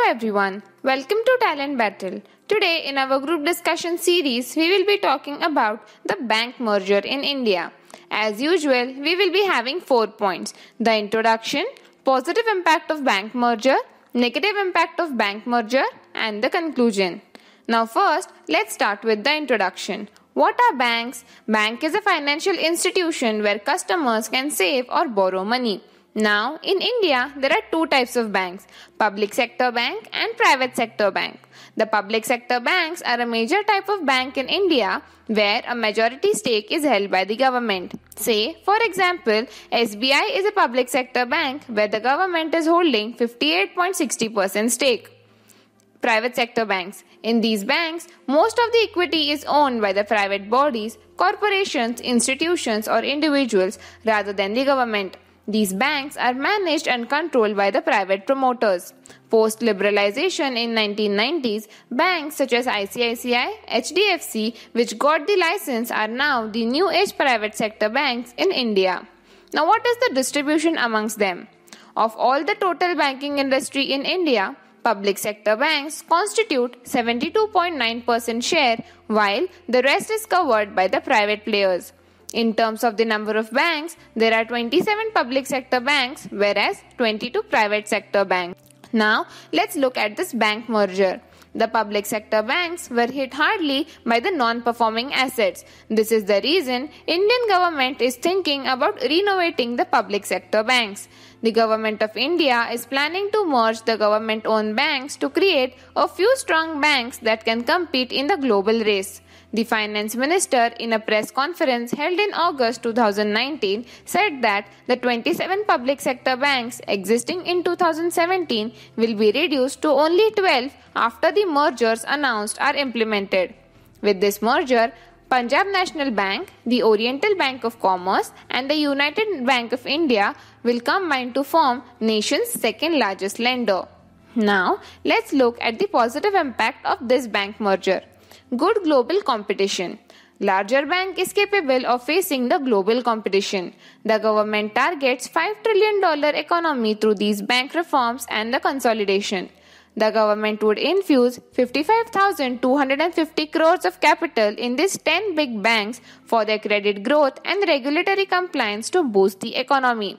Hello everyone, welcome to Talent Battle. Today, in our group discussion series, we will be talking about the bank merger in India. As usual, we will be having four points the introduction, positive impact of bank merger, negative impact of bank merger, and the conclusion. Now, first, let's start with the introduction. What are banks? Bank is a financial institution where customers can save or borrow money. Now, in India, there are two types of banks public sector bank and private sector bank. The public sector banks are a major type of bank in India where a majority stake is held by the government. Say, for example, SBI is a public sector bank where the government is holding 58.60% stake. Private sector banks. In these banks, most of the equity is owned by the private bodies, corporations, institutions, or individuals rather than the government. These banks are managed and controlled by the private promoters. Post liberalization in 1990s, banks such as ICICI, HDFC, which got the license are now the new age private sector banks in India. Now what is the distribution amongst them? Of all the total banking industry in India, public sector banks constitute 72.9% share while the rest is covered by the private players. In terms of the number of banks, there are 27 public sector banks whereas 22 private sector banks. Now, let's look at this bank merger. The public sector banks were hit hardly by the non-performing assets. This is the reason Indian government is thinking about renovating the public sector banks. The government of India is planning to merge the government-owned banks to create a few strong banks that can compete in the global race. The finance minister, in a press conference held in August 2019, said that the 27 public sector banks existing in 2017 will be reduced to only 12 after the mergers announced are implemented. With this merger, Punjab National Bank, the Oriental Bank of Commerce, and the United Bank of India will combine to form nation's second largest lender. Now, let's look at the positive impact of this bank merger good global competition. Larger bank is capable of facing the global competition. The government targets $5 trillion economy through these bank reforms and the consolidation. The government would infuse 55,250 crores of capital in these 10 big banks for their credit growth and regulatory compliance to boost the economy.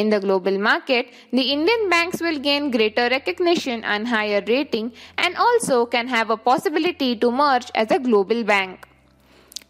In the global market, the Indian banks will gain greater recognition and higher rating and also can have a possibility to merge as a global bank.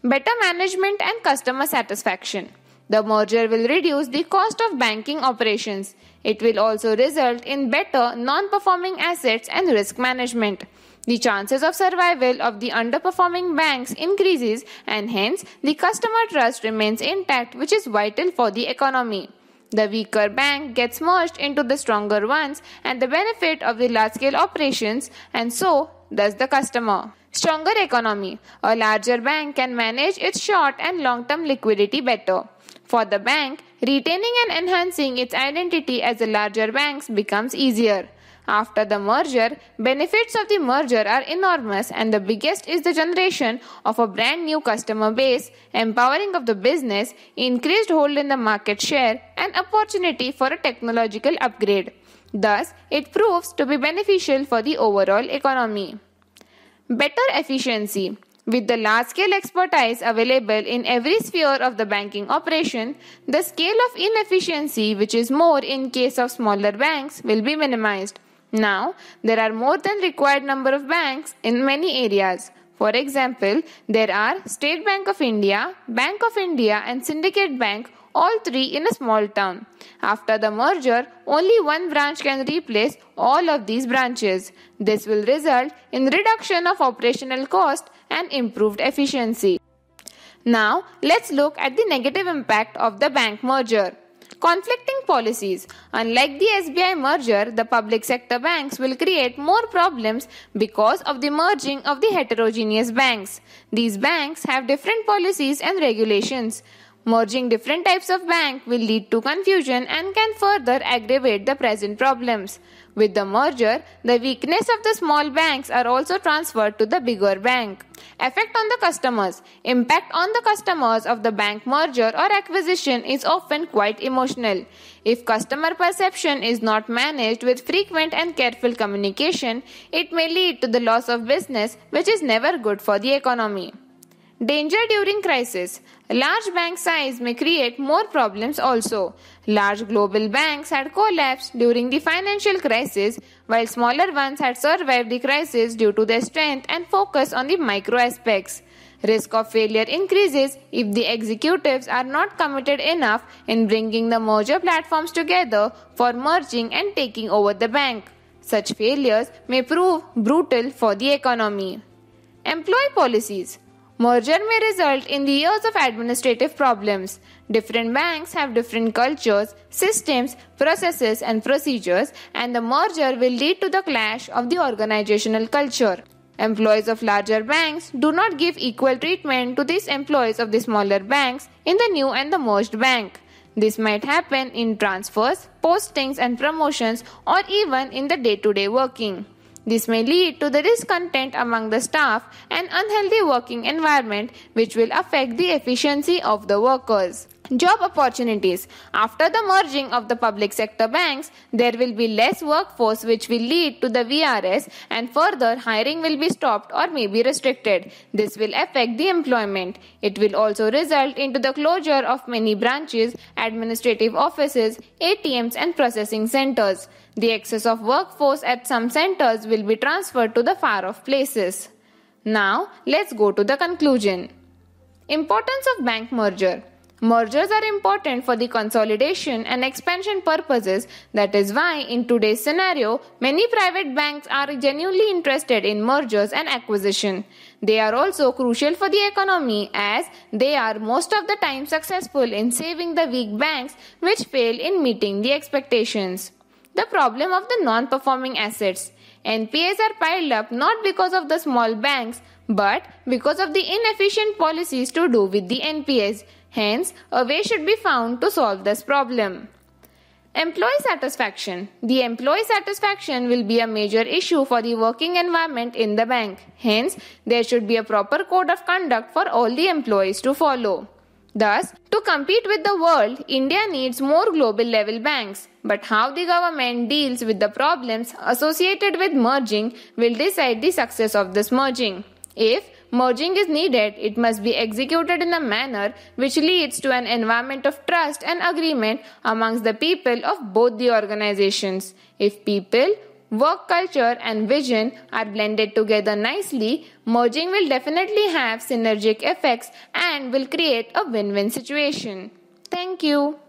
Better management and customer satisfaction. The merger will reduce the cost of banking operations. It will also result in better non performing assets and risk management. The chances of survival of the underperforming banks increases and hence the customer trust remains intact which is vital for the economy. The weaker bank gets merged into the stronger ones and the benefit of the large scale operations, and so does the customer. Stronger economy. A larger bank can manage its short and long term liquidity better. For the bank, retaining and enhancing its identity as a larger bank becomes easier. After the merger, benefits of the merger are enormous and the biggest is the generation of a brand new customer base, empowering of the business, increased hold in the market share and opportunity for a technological upgrade. Thus, it proves to be beneficial for the overall economy. Better efficiency. With the large scale expertise available in every sphere of the banking operation, the scale of inefficiency, which is more in case of smaller banks, will be minimized. Now, there are more than required number of banks in many areas. For example, there are State Bank of India, Bank of India and Syndicate Bank all three in a small town. After the merger, only one branch can replace all of these branches. This will result in reduction of operational cost and improved efficiency. Now, let's look at the negative impact of the bank merger conflicting policies. Unlike the SBI merger, the public sector banks will create more problems because of the merging of the heterogeneous banks. These banks have different policies and regulations. Merging different types of bank will lead to confusion and can further aggravate the present problems. With the merger, the weakness of the small banks are also transferred to the bigger bank. Effect on the customers. Impact on the customers of the bank merger or acquisition is often quite emotional. If customer perception is not managed with frequent and careful communication, it may lead to the loss of business, which is never good for the economy. Danger during crisis. Large bank size may create more problems also. Large global banks had collapsed during the financial crisis, while smaller ones had survived the crisis due to their strength and focus on the micro aspects. Risk of failure increases if the executives are not committed enough in bringing the merger platforms together for merging and taking over the bank. Such failures may prove brutal for the economy. Employee policies. Merger may result in the years of administrative problems. Different banks have different cultures, systems, processes, and procedures, and the merger will lead to the clash of the organizational culture. Employees of larger banks do not give equal treatment to these employees of the smaller banks in the new and the merged bank. This might happen in transfers, postings, and promotions, or even in the day to day working. This may lead to the discontent among the staff and unhealthy working environment which will affect the efficiency of the workers. Job opportunities. After the merging of the public sector banks, there will be less workforce which will lead to the VRS and further hiring will be stopped or may be restricted. This will affect the employment. It will also result into the closure of many branches, administrative offices, ATMs and processing centers. The excess of workforce at some centers will be transferred to the far off places. Now, let's go to the conclusion. Importance of bank merger. Mergers are important for the consolidation and expansion purposes. That is why, in today's scenario, many private banks are genuinely interested in mergers and acquisition. They are also crucial for the economy as they are most of the time successful in saving the weak banks which fail in meeting the expectations. The problem of the non performing assets. NPAs are piled up not because of the small banks but because of the inefficient policies to do with the NPAs. Hence, a way should be found to solve this problem. Employee satisfaction. The employee satisfaction will be a major issue for the working environment in the bank. Hence, there should be a proper code of conduct for all the employees to follow. Thus, to compete with the world, India needs more global level banks. But how the government deals with the problems associated with merging will decide the success of this merging. If merging is needed, it must be executed in a manner which leads to an environment of trust and agreement amongst the people of both the organizations. If people work culture and vision are blended together nicely, merging will definitely have synergic effects and will create a win win situation. Thank you.